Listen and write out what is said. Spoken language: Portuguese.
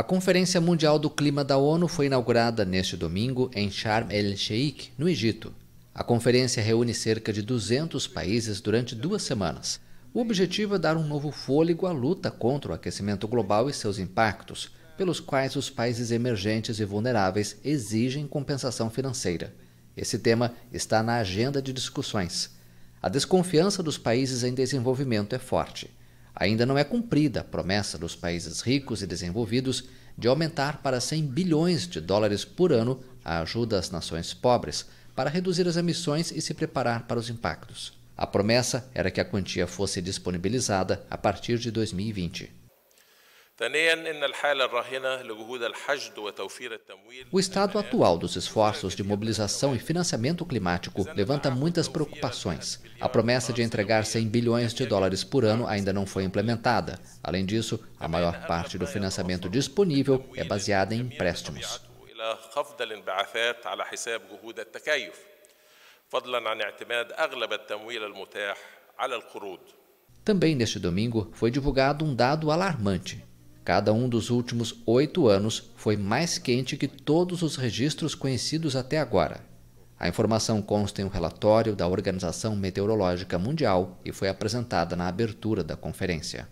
A Conferência Mundial do Clima da ONU foi inaugurada neste domingo em Sharm el-Sheikh, no Egito. A conferência reúne cerca de 200 países durante duas semanas. O objetivo é dar um novo fôlego à luta contra o aquecimento global e seus impactos, pelos quais os países emergentes e vulneráveis exigem compensação financeira. Esse tema está na agenda de discussões. A desconfiança dos países em desenvolvimento é forte ainda não é cumprida a promessa dos países ricos e desenvolvidos de aumentar para 100 bilhões de dólares por ano a ajuda às nações pobres para reduzir as emissões e se preparar para os impactos. A promessa era que a quantia fosse disponibilizada a partir de 2020. O estado atual dos esforços de mobilização e financiamento climático levanta muitas preocupações. A promessa de entregar 100 bilhões de dólares por ano ainda não foi implementada. Além disso, a maior parte do financiamento disponível é baseada em empréstimos. também neste domingo foi divulgado um dado alarmante. Cada um dos últimos oito anos foi mais quente que todos os registros conhecidos até agora. A informação consta em um relatório da Organização Meteorológica Mundial e foi apresentada na abertura da conferência.